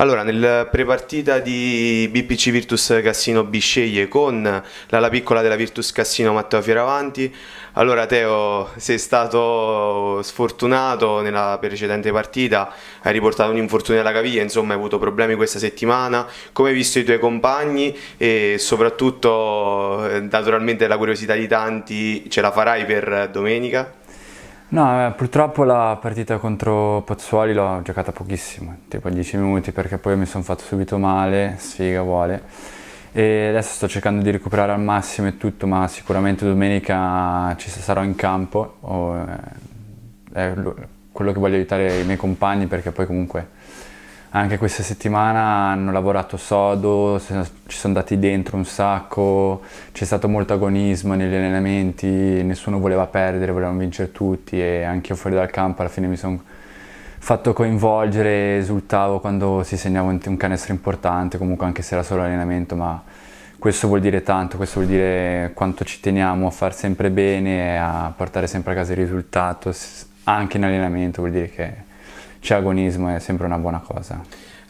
Allora, nella prepartita di BPC Virtus Cassino Bisceglie con l'ala piccola della Virtus Cassino Matteo Fioravanti. Allora Teo, sei stato sfortunato nella precedente partita, hai riportato un infortunio alla caviglia, insomma hai avuto problemi questa settimana. Come hai visto i tuoi compagni e soprattutto eh, naturalmente la curiosità di tanti ce la farai per domenica? No, eh, purtroppo la partita contro Pozzuoli l'ho giocata pochissimo, tipo 10 minuti perché poi mi sono fatto subito male, sfiga vuole. E adesso sto cercando di recuperare al massimo e tutto, ma sicuramente domenica ci sarò in campo. O, eh, quello che voglio aiutare i miei compagni perché poi comunque anche questa settimana hanno lavorato sodo, ci sono andati dentro un sacco, c'è stato molto agonismo negli allenamenti, nessuno voleva perdere, volevano vincere tutti e anche io fuori dal campo alla fine mi sono fatto coinvolgere, esultavo quando si segnava un canestro importante, comunque anche se era solo allenamento, ma questo vuol dire tanto, questo vuol dire quanto ci teniamo a far sempre bene e a portare sempre a casa il risultato, anche in allenamento vuol dire che c'è agonismo è sempre una buona cosa.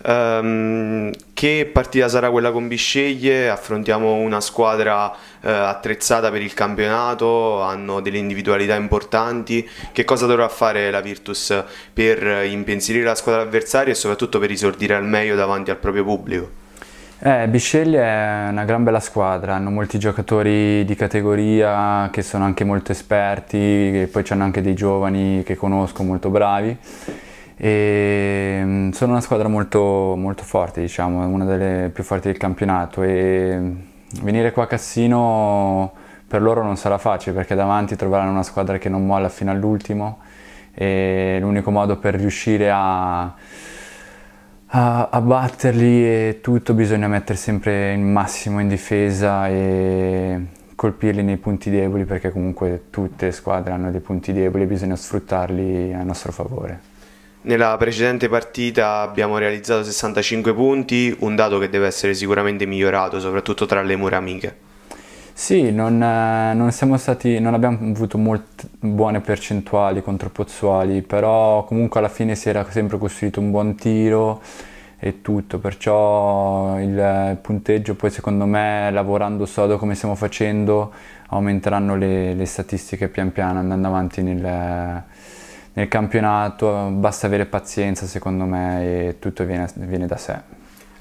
Um, che partita sarà quella con Bisceglie? Affrontiamo una squadra eh, attrezzata per il campionato, hanno delle individualità importanti. Che cosa dovrà fare la Virtus per impensierire la squadra avversaria e soprattutto per risordire al meglio davanti al proprio pubblico? Eh, Bisceglie è una gran bella squadra, hanno molti giocatori di categoria che sono anche molto esperti, poi c'hanno anche dei giovani che conosco molto bravi e mm, sono una squadra molto, molto forte, diciamo, una delle più forti del campionato e mm, venire qua a Cassino per loro non sarà facile perché davanti troveranno una squadra che non molla fino all'ultimo e l'unico modo per riuscire a, a, a batterli è tutto bisogna mettere sempre il massimo in difesa e colpirli nei punti deboli perché comunque tutte le squadre hanno dei punti deboli e bisogna sfruttarli a nostro favore. Nella precedente partita abbiamo realizzato 65 punti, un dato che deve essere sicuramente migliorato, soprattutto tra le mura amiche. Sì, non, eh, non, stati, non abbiamo avuto molte buone percentuali contro Pozzuoli, però comunque alla fine si era sempre costruito un buon tiro e tutto, perciò il punteggio poi secondo me lavorando sodo come stiamo facendo aumenteranno le, le statistiche pian piano andando avanti nel nel campionato, basta avere pazienza secondo me e tutto viene, viene da sé.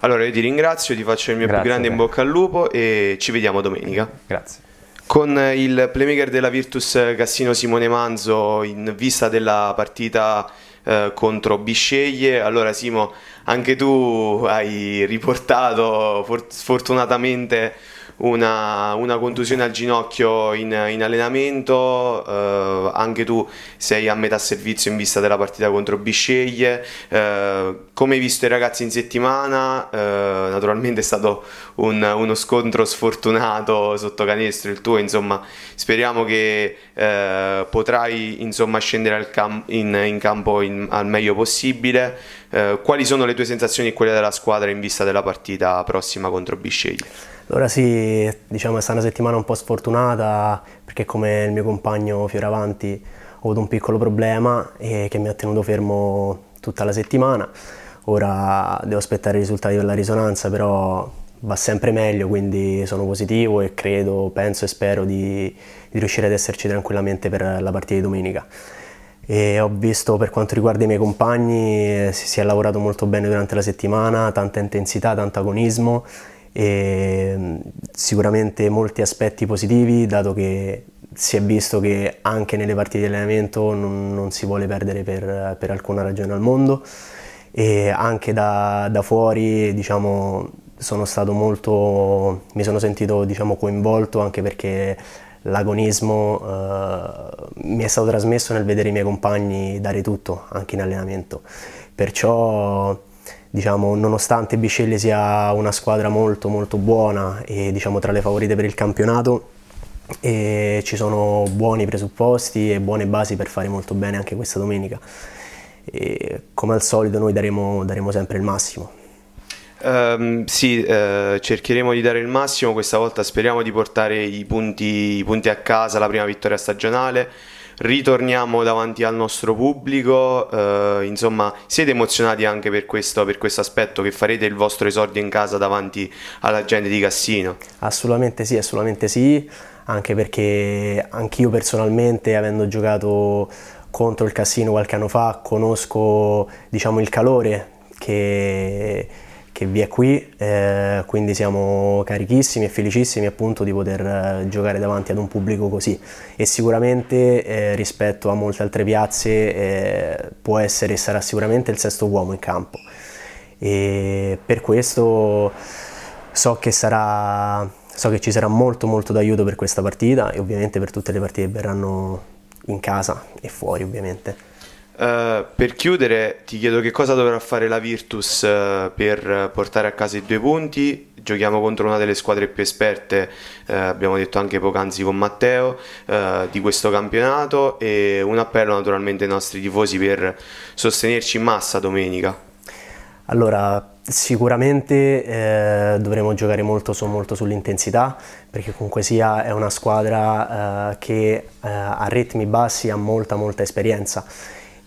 Allora io ti ringrazio, ti faccio il mio Grazie, più grande in bocca al lupo e ci vediamo domenica. Grazie. Con il playmaker della Virtus Cassino Simone Manzo in vista della partita eh, contro Bisceglie, allora Simo anche tu hai riportato sfortunatamente una, una contusione al ginocchio in, in allenamento, eh, anche tu sei a metà servizio in vista della partita contro Bisceglie, eh, come hai visto i ragazzi in settimana, eh, naturalmente è stato un, uno scontro sfortunato sotto canestro il tuo, insomma speriamo che eh, potrai insomma, scendere cam in, in, campo in, al meglio possibile eh, quali sono le tue sensazioni e quelle della squadra in vista della partita prossima contro Bisceglie? Allora sì, diciamo è stata una settimana un po' sfortunata perché come il mio compagno Fioravanti ho avuto un piccolo problema e eh, che mi ha tenuto fermo tutta la settimana. Ora devo aspettare i risultati della risonanza, però va sempre meglio, quindi sono positivo e credo, penso e spero di, di riuscire ad esserci tranquillamente per la partita di domenica e ho visto per quanto riguarda i miei compagni eh, si è lavorato molto bene durante la settimana, tanta intensità, tanto agonismo e mm, sicuramente molti aspetti positivi dato che si è visto che anche nelle partite di allenamento non, non si vuole perdere per, per, alcuna ragione al mondo e anche da, da fuori diciamo, sono molto, mi sono sentito diciamo, coinvolto anche perché l'agonismo eh, mi è stato trasmesso nel vedere i miei compagni dare tutto, anche in allenamento. Perciò, diciamo, nonostante Bicelli sia una squadra molto molto buona e diciamo, tra le favorite per il campionato, e ci sono buoni presupposti e buone basi per fare molto bene anche questa domenica. E come al solito noi daremo, daremo sempre il massimo. Um, sì, uh, cercheremo di dare il massimo, questa volta speriamo di portare i punti, i punti a casa, la prima vittoria stagionale ritorniamo davanti al nostro pubblico, eh, insomma siete emozionati anche per questo, per questo aspetto che farete il vostro esordio in casa davanti alla gente di Cassino? Assolutamente sì, assolutamente sì, anche perché anch'io personalmente avendo giocato contro il Cassino qualche anno fa conosco diciamo il calore che che vi è qui, eh, quindi siamo carichissimi e felicissimi appunto di poter eh, giocare davanti ad un pubblico così e sicuramente eh, rispetto a molte altre piazze eh, può essere e sarà sicuramente il sesto uomo in campo e per questo so che sarà so che ci sarà molto molto d'aiuto per questa partita e ovviamente per tutte le partite che verranno in casa e fuori ovviamente. Eh, per chiudere ti chiedo che cosa dovrà fare la Virtus uh, per portare a casa i due punti, giochiamo contro una delle squadre più esperte, uh, abbiamo detto anche poc'anzi con Matteo, di questo campionato e un appello naturalmente ai nostri tifosi per sostenerci in massa domenica. Allora, sicuramente eh, dovremo giocare molto, su, molto sull'intensità perché comunque sia è una squadra che a ritmi bassi ha molta molta esperienza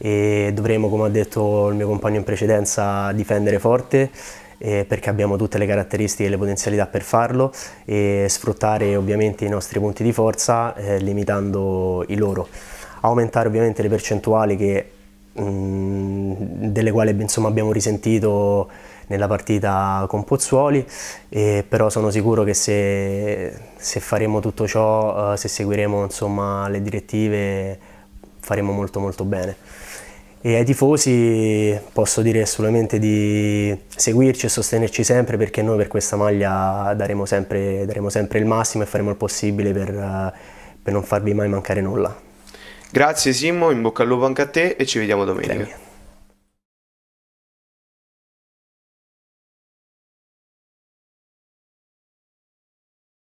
e dovremo, come ha detto il mio compagno in precedenza, difendere forte eh, perché abbiamo tutte le caratteristiche e le potenzialità per farlo e sfruttare ovviamente i nostri punti di forza eh, limitando i loro. Aumentare ovviamente le percentuali che, mh, mm, delle quali insomma, abbiamo risentito nella partita con Pozzuoli, eh, però sono sicuro che se, se faremo tutto ciò, eh, se seguiremo insomma, le direttive, faremo molto molto bene. E ai tifosi posso dire solamente di seguirci e sostenerci sempre perché noi per questa maglia daremo sempre, daremo sempre il massimo e faremo il possibile per, per, non farvi mai mancare nulla. Grazie Simo, in bocca al lupo anche a te e ci vediamo domenica. Premi.